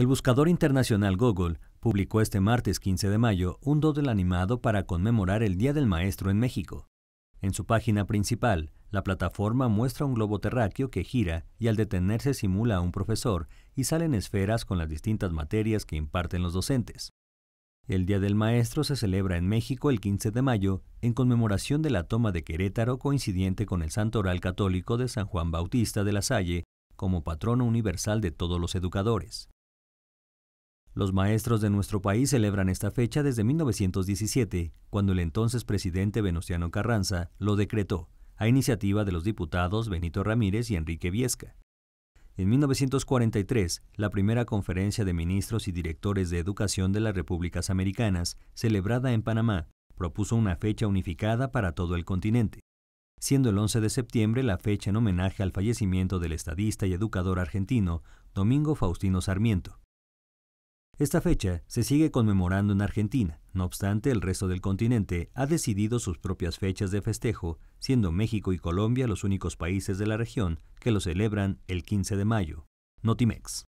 El buscador internacional Google publicó este martes 15 de mayo un doodle animado para conmemorar el Día del Maestro en México. En su página principal, la plataforma muestra un globo terráqueo que gira y al detenerse simula a un profesor y salen esferas con las distintas materias que imparten los docentes. El Día del Maestro se celebra en México el 15 de mayo en conmemoración de la toma de Querétaro coincidente con el Santo Oral Católico de San Juan Bautista de la Salle como patrono universal de todos los educadores. Los maestros de nuestro país celebran esta fecha desde 1917, cuando el entonces presidente Venustiano Carranza lo decretó, a iniciativa de los diputados Benito Ramírez y Enrique Viesca. En 1943, la primera conferencia de ministros y directores de educación de las repúblicas americanas, celebrada en Panamá, propuso una fecha unificada para todo el continente, siendo el 11 de septiembre la fecha en homenaje al fallecimiento del estadista y educador argentino Domingo Faustino Sarmiento esta fecha se sigue conmemorando en Argentina, no obstante el resto del continente ha decidido sus propias fechas de festejo, siendo México y Colombia los únicos países de la región que lo celebran el 15 de mayo. Notimex.